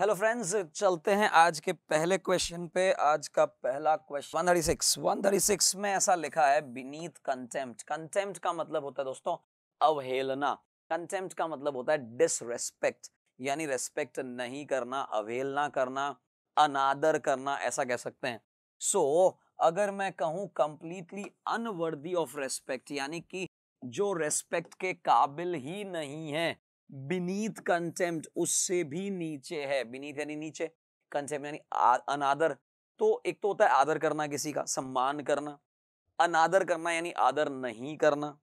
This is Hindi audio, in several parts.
हेलो फ्रेंड्स चलते हैं आज के पहले क्वेश्चन पे आज का पहला क्वेश्चन 136 136 में ऐसा लिखा है बीनीथ कंटेम्प्ट कंटेम्प्ट का मतलब होता है दोस्तों अवहेलना कंटेम्प्ट का मतलब होता है डिसरेस्पेक्ट यानी रेस्पेक्ट नहीं करना अवहेलना करना अनादर करना ऐसा कह सकते हैं सो so, अगर मैं कहूँ कंप्लीटली अनवर्दी ऑफ रेस्पेक्ट यानी कि जो रेस्पेक्ट के काबिल ही नहीं है बिनीत कंटेम्प्ट उससे भी नीचे है बिनीत यानी नीचे कंटेम्प्ट यानी अनादर तो एक तो होता है आदर करना किसी का सम्मान करना अनादर करना यानी आदर नहीं करना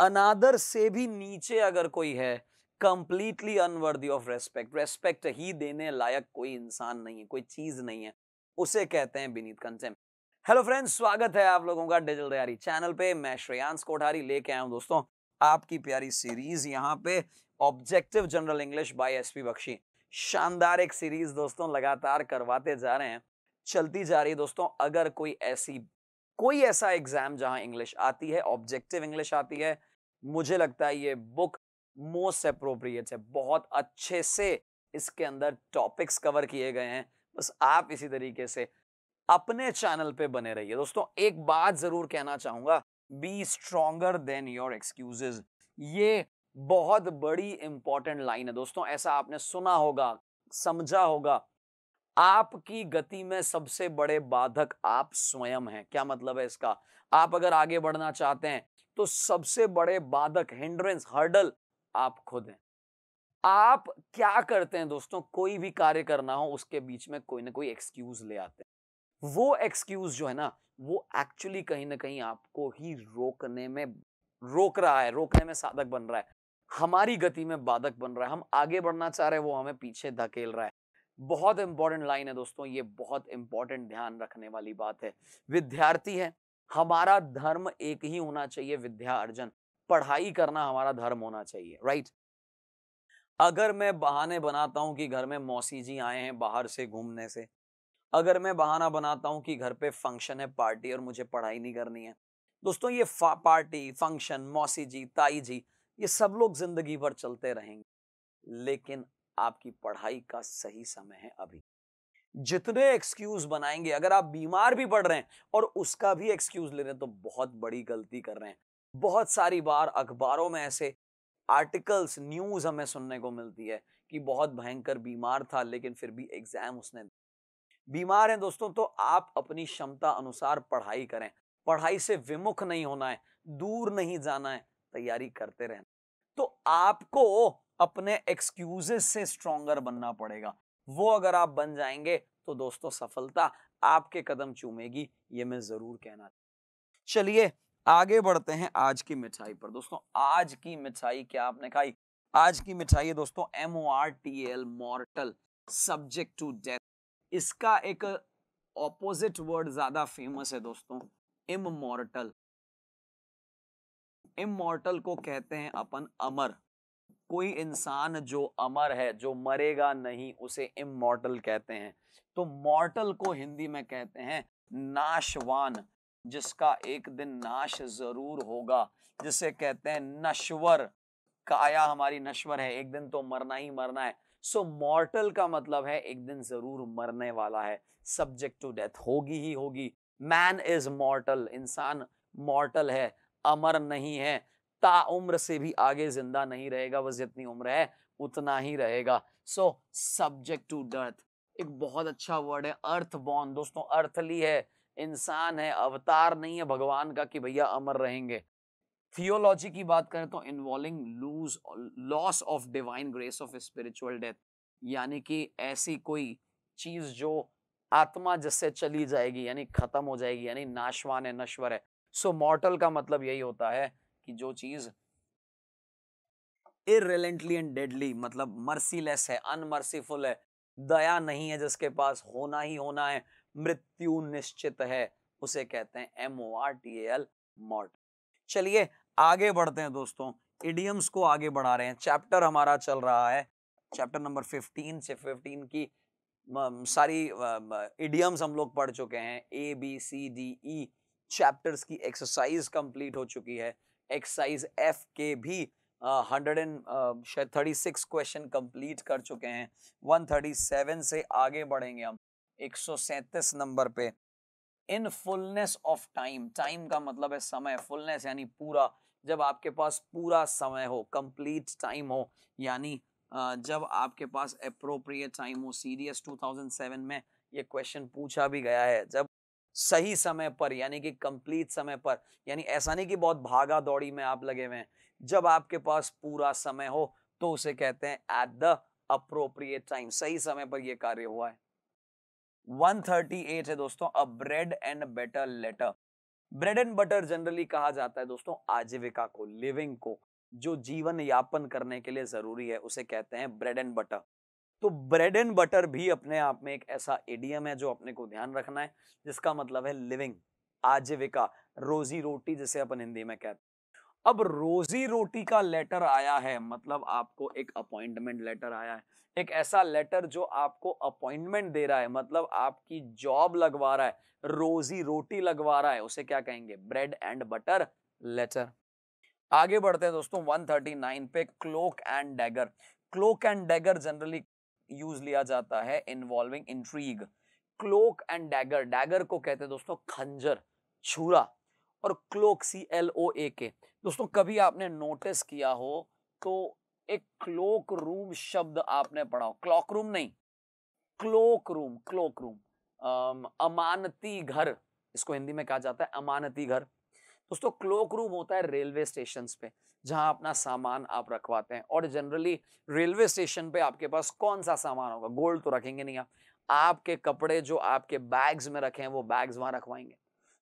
अनादर से भी नीचे अगर कोई है completely unworthy of respect respect ही देने लायक कोई इंसान नहीं है कोई चीज नहीं है उसे कहते हैं बिनीत कंटेम्प्ट हेलो फ्रेंड्स स्वागत है आप लोगों का डिजिटल तैयारी चैनल पे मैं श्रेयांश कोठारी लेके आया हूँ दोस्तों आपकी प्यारी सीरीज यहाँ पे objective general English by S P Bakshi शानदार एक सीरीज दोस्तों लगातार करवाते जा रहे हैं चलती जा रही है दोस्तों अगर कोई ऐसी कोई ऐसा एग्जाम जहां इंग्लिश आती है ऑब्जेक्टिव इंग्लिश आती है मुझे लगता है ये बुक मोस्ट अप्रोप्रिएट है बहुत अच्छे से इसके अंदर टॉपिक्स कवर किए गए हैं बस आप इसी तरीके से अपने चैनल पे बने रहिए दोस्तों एक बात जरूर कहना चाहूंगा be stronger than your excuses ये बहुत बड़ी इंपॉर्टेंट लाइन है दोस्तों ऐसा आपने सुना होगा समझा होगा आपकी गति में सबसे बड़े बाधक आप स्वयं हैं क्या मतलब है इसका आप अगर आगे बढ़ना चाहते हैं तो सबसे बड़े बाधक हिंड्रेंस हर्डल आप खुद हैं आप क्या करते हैं दोस्तों कोई भी कार्य करना हो उसके बीच में कोई ना कोई एक्सक्यूज ले आते हैं वो एक्सक्यूज जो है ना वो एक्चुअली कहीं ना कहीं आपको ही रोकने में रोक रहा है रोकने में साधक बन रहा है हमारी गति में बाधक बन रहा है हम आगे बढ़ना चाह रहे हैं वो हमें पीछे धकेल रहा है बहुत इंपॉर्टेंट लाइन है दोस्तों ये बहुत इंपॉर्टेंट ध्यान रखने वाली बात है विद्यार्थी है हमारा धर्म एक ही होना चाहिए विद्या अर्जन पढ़ाई करना हमारा धर्म होना चाहिए राइट अगर मैं बहाने बनाता हूं कि घर में मौसी जी आए हैं बाहर से घूमने से अगर मैं बहाना बनाता हूँ कि घर पे फंक्शन है पार्टी और मुझे पढ़ाई नहीं करनी है दोस्तों ये पार्टी फंक्शन मौसी जी ताई जी ये सब लोग जिंदगी भर चलते रहेंगे लेकिन आपकी पढ़ाई का सही समय है अभी जितने एक्सक्यूज बनाएंगे अगर आप बीमार भी पड़ रहे हैं और उसका भी एक्सक्यूज ले रहे हैं तो बहुत बड़ी गलती कर रहे हैं बहुत सारी बार अखबारों में ऐसे आर्टिकल्स न्यूज हमें सुनने को मिलती है कि बहुत भयंकर बीमार था लेकिन फिर भी एग्जाम उसने बीमार हैं दोस्तों तो आप अपनी क्षमता अनुसार पढ़ाई करें पढ़ाई से विमुख नहीं होना है दूर नहीं जाना है तैयारी करते रहना तो आपको अपने एक्सक्यूजेस से स्ट्रोंगर बनना पड़ेगा वो अगर आप बन जाएंगे तो दोस्तों सफलता आपके कदम चूमेगी ये मैं जरूर कहना चलिए आगे बढ़ते हैं आज की मिठाई पर दोस्तों आज की मिठाई क्या आपने खाई आज की मिठाई है दोस्तों M O R T L mortal subject to death इसका एक ऑपोजिट वर्ड ज्यादा फेमस है दोस्तों इमोर्टल इमोर्टल को कहते हैं अपन अमर कोई इंसान जो अमर है जो मरेगा नहीं उसे इमोर्टल कहते हैं तो मॉर्टल को हिंदी में कहते हैं नाशवान जिसका एक दिन नाश जरूर होगा जिसे कहते हैं नश्वर काया हमारी नश्वर है एक दिन तो मरना ही मरना है सो so, मॉर्टल का मतलब है एक दिन जरूर मरने वाला है सब्जेक्ट टू डेथ होगी ही होगी मैन इज मॉर्टल इंसान मॉर्टल है अमर नहीं है ताउम्र से भी आगे जिंदा नहीं रहेगा बस जितनी उम्र है उतना ही रहेगा सो सब्जेक्ट टू डेथ एक बहुत अच्छा वर्ड है अर्थ बॉन दोस्तों अर्थली है इंसान है अवतार नहीं है भगवान का कि भैया अमर रहेंगे थियोलॉजी की बात करें तो involving loose loss of divine grace of spiritual death यानी कि ऐसी कोई चीज जो आत्मा जिससे चली जाएगी यानी खत्म हो जाएगी यानी नाशवान है नश्वर है सो so, मॉर्टल का मतलब यही होता है कि जो चीज इरेलेंटली एंड डेडली मतलब मर्सीलेस है अनमर्सीफुल है दया नहीं है जिसके पास होना ही होना है मृत्यु निश्चित है उसे कहते हैं M O R T L mortal चलिए आगे बढ़ते हैं दोस्तों इडियम्स को आगे बढ़ा रहे हैं चैप्टर हमारा चल रहा है चैप्टर नंबर 15 से 15 की सारी इडियम्स हम लोग पढ़ चुके हैं A B C D E chapters की एक्सरसाइज कंप्लीट हो चुकी है एक्सरसाइज एफ के भी हंड्रेड एंड शायद थर्टी सिक्स क्वेश्चन कंप्लीट कर चुके हैं वन थर्टी सेवन से आगे बढ़ेंगे हम एक सौ सैंतीस नंबर पे in fullness of time time का मतलब है समय फुलनेस यानी पूरा जब आपके पास पूरा समय हो कंप्लीट टाइम हो यानी जब आपके पास अप्रोप्रिएट टाइम हो सीरियस 2007 में ये क्वेश्चन पूछा भी गया है जब सही समय पर यानी कि कंप्लीट समय पर यानी ऐसा नहीं कि बहुत भागा दौड़ी में आप लगे हुए हैं जब आपके पास पूरा समय हो तो उसे कहते हैं एट द अप्रोप्रिएट टाइम सही समय पर यह कार्य हुआ है 138 है दोस्तों a bread and better letter bread and butter generally कहा जाता है दोस्तों आजीविका को लिविंग को जो जीवन यापन करने के लिए जरूरी है उसे कहते हैं ब्रेड एंड बटर तो ब्रेड एंड बटर भी अपने आप में एक ऐसा एडियम है जो अपने को ध्यान रखना है जिसका मतलब है लिविंग आजीविका रोजी रोटी जिसे अपन हिंदी में कहते हैं अब रोजी रोटी का लेटर आया है मतलब आपको एक अपॉइंटमेंट लेटर आया है एक ऐसा लेटर जो आपको अपॉइंटमेंट दे रहा है मतलब आपकी जॉब लगवा रहा है रोजी रोटी लगवा रहा है उसे क्या कहेंगे ब्रेड एंड बटर लेटर आगे बढ़ते हैं दोस्तों 139 पे cloak and dagger cloak and dagger generally use लिया जाता है involving intrigue cloak and dagger dagger को कहते हैं दोस्तों खंजर छुरा और क्लोक सी एल ओ ए के दोस्तों कभी आपने नोटिस किया हो तो एक क्लोक रूम शब्द आपने पढ़ा हो क्लॉक रूम नहीं क्लोक रूम क्लोक रूम अमानती घर इसको हिंदी में कहा जाता है अमानती घर दोस्तों क्लोक रूम होता है रेलवे स्टेशन पे जहां अपना सामान आप रखवाते हैं और जनरली रेलवे स्टेशन पे आपके पास कौन सा सामान होगा गोल्ड तो रखेंगे नहीं आप आपके कपड़े जो आपके बैग्स में रखे हैं वो बैग्स वहां रखवाएंगे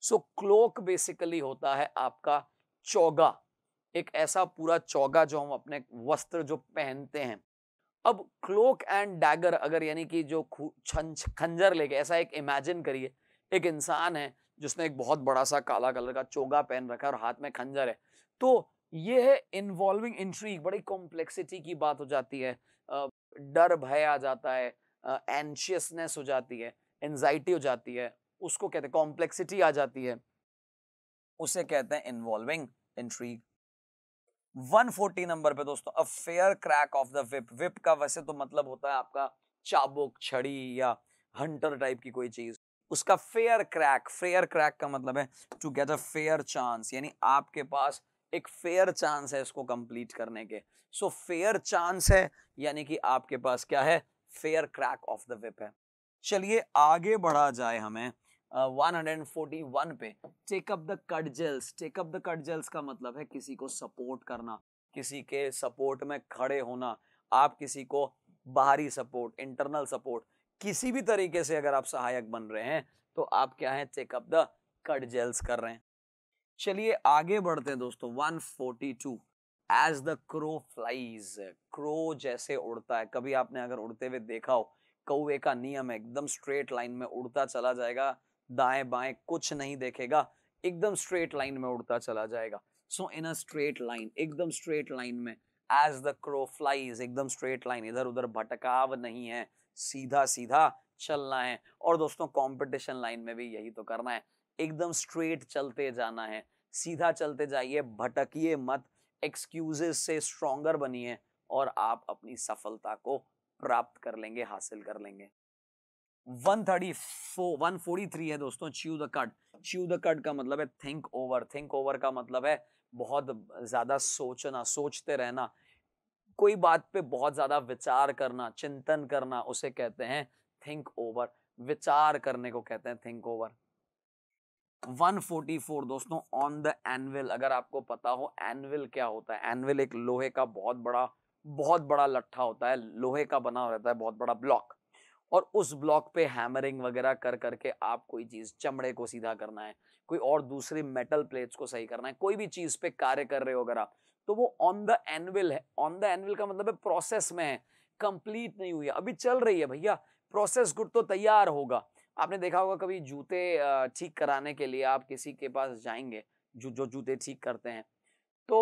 सो क्लोक बेसिकली होता है आपका चौगा एक ऐसा पूरा चौगा जो हम अपने वस्त्र जो पहनते हैं अब क्लोक एंड डैगर अगर यानी कि जो खंजर लेके ऐसा एक इमेजिन करिए एक इंसान है जिसने एक बहुत बड़ा सा काला कलर का चोगा पहन रखा है और हाथ में खंजर है तो ये है इन्वॉल्विंग इंट्रीक बड़ी कॉम्प्लेक्सिटी की बात हो जाती है डर भय आ जाता है एनशियसनेस हो जाती है एनजाइटी हो जाती है उसको कहते हैं कॉम्प्लेक्सिटी आ जाती है उसे कहते हैं इन्वॉल्विंग इंट्रीग 140 नंबर पे दोस्तों a fair crack of the whip whip का वैसे तो मतलब होता है आपका चाबुक छड़ी या हंटर टाइप की कोई चीज उसका फेयर क्रैक फेयर क्रैक का मतलब है to get a fair chance यानी आपके पास एक फेयर चांस है इसको कंप्लीट करने के सो फेयर चांस है यानी कि आपके पास क्या है fair crack of the whip है चलिए आगे बढ़ा जाए हमें 141 पे take up the cudgels take up the cudgels का मतलब है किसी को सपोर्ट करना किसी के सपोर्ट में खड़े होना आप किसी को बाहरी सपोर्ट इंटरनल सपोर्ट किसी भी तरीके से अगर आप सहायक बन रहे हैं तो आप क्या है टेक अप द कटजल्स कर रहे हैं चलिए आगे बढ़ते हैं दोस्तों 142 as the crow flies crow जैसे उड़ता है कभी आपने अगर उड़ते हुए देखा हो कौए का नियम है एकदम स्ट्रेट लाइन में उड़ता चला जाएगा दाएं बाएं कुछ नहीं देखेगा एकदम स्ट्रेट लाइन में उड़ता चला जाएगा so in a straight line एकदम स्ट्रेट लाइन में एज द क्रो फ्लाइज एकदम स्ट्रेट लाइन इधर उधर भटकाव नहीं है सीधा सीधा चलना है और दोस्तों कॉम्पिटिशन लाइन में भी यही तो करना है एकदम स्ट्रेट चलते जाना है सीधा चलते जाइए भटकिए मत एक्सक्यूजेस से स्ट्रोंगर बनिए और आप अपनी सफलता को प्राप्त कर लेंगे हासिल कर लेंगे फोर्टी 143 है दोस्तों chew the cud chew the cud का मतलब है थिंक ओवर थिंक ओवर का मतलब है बहुत ज्यादा सोचना सोचते रहना कोई बात पे बहुत ज्यादा विचार करना चिंतन करना उसे कहते हैं थिंक ओवर विचार करने को कहते हैं थिंक ओवर 144 दोस्तों ऑन द एनविल अगर आपको पता हो एनविल क्या होता है एनविल एक लोहे का बहुत बड़ा बहुत बड़ा लट्ठा होता है लोहे का बना रहता है बहुत बड़ा ब्लॉक और उस ब्लॉक पे हैमरिंग वगैरह कर करके आप कोई चीज़ चमड़े को सीधा करना है कोई और दूसरी मेटल प्लेट्स को सही करना है कोई भी चीज़ पे कार्य कर रहे हो अगर आप तो वो ऑन द एनविल है ऑन द एनविल का मतलब है प्रोसेस में है कंप्लीट नहीं हुई है अभी चल रही है भैया प्रोसेस गुड तो तैयार होगा आपने देखा होगा कभी जूते ठीक कराने के लिए आप किसी के पास जाएंगे जो जो जूते ठीक करते हैं तो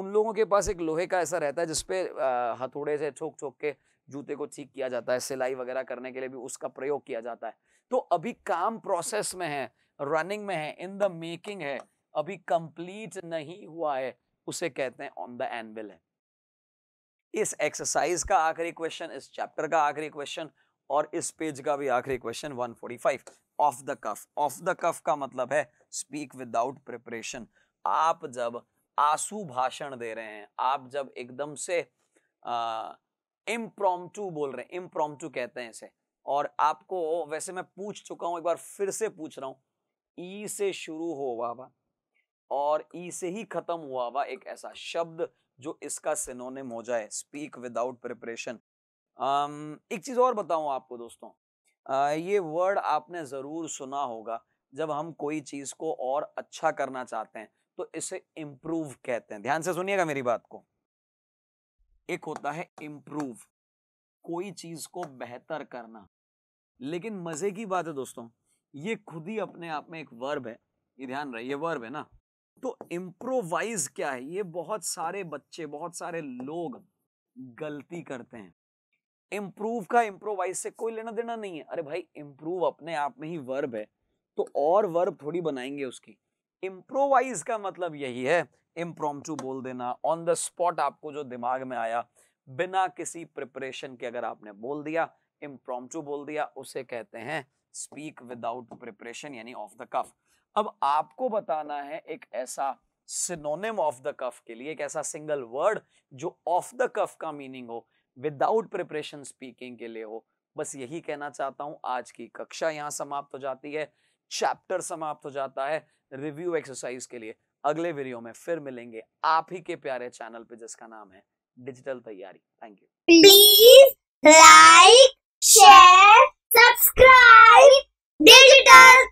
उन लोगों के पास एक लोहे का ऐसा रहता है जिसपे हथौड़े से ठोक ठोक के जूते को ठीक किया जाता है सिलाई वगैरह करने के लिए भी उसका प्रयोग किया जाता है तो अभी काम प्रोसेस में है रनिंग में है इन द मेकिंग है अभी कंप्लीट नहीं हुआ है उसे कहते हैं ऑन द एनविल है इस एक्सरसाइज का आखिरी क्वेश्चन इस चैप्टर का आखिरी क्वेश्चन और इस पेज का भी आखिरी question 145 off the cuff off the cuff का मतलब है स्पीक विदाउट प्रिपरेशन आप जब आंसू भाषण दे रहे हैं आप जब एकदम से आ, इम्प्रोम बोल रहे हैं इम्प्रोम कहते हैं इसे और आपको वैसे मैं पूछ चुका हूँ एक बार फिर से पूछ रहा हूँ ई से शुरू हो वाह और ई से ही खत्म हुआ हुआ एक ऐसा शब्द जो इसका सिनोनिम हो जाए स्पीक विदाउट प्रिपरेशन एक चीज़ और बताऊँ आपको दोस्तों आ, ये वर्ड आपने ज़रूर सुना होगा जब हम कोई चीज़ को और अच्छा करना चाहते हैं तो इसे इम्प्रूव कहते हैं ध्यान से सुनिएगा मेरी बात को एक होता है इम्प्रूव कोई चीज को बेहतर करना लेकिन मजे की बात है दोस्तों ये खुद ही अपने आप में एक वर्ब है ये ध्यान रहे ये वर्ब है ना तो इम्प्रोवाइज क्या है ये बहुत सारे बच्चे बहुत सारे लोग गलती करते हैं इम्प्रूव का इम्प्रोवाइज से कोई लेना देना नहीं है अरे भाई इम्प्रूव अपने आप में ही वर्ब है तो और वर्ब थोड़ी बनाएंगे उसकी इम्प्रोवाइज का मतलब यही है इम्प्रोम बोल देना ऑन द स्पॉट आपको जो दिमाग में आया बिना किसी प्रिपरेशन के अगर आपने बोल दिया इम्प्रोम बोल दिया उसे कहते हैं स्पीक विदाउट प्रिपरेशन यानी ऑफ द कफ अब आपको बताना है एक ऐसा सिनोनिम ऑफ द कफ के लिए एक ऐसा सिंगल वर्ड जो ऑफ द कफ का मीनिंग हो विदाउट प्रिपरेशन स्पीकिंग के लिए हो बस यही कहना चाहता हूं आज की कक्षा यहाँ समाप्त हो जाती है चैप्टर समाप्त हो जाता है रिव्यू एक्सरसाइज के लिए अगले वीडियो में फिर मिलेंगे आप ही के प्यारे चैनल पे जिसका नाम है डिजिटल तैयारी thank you please like share subscribe digital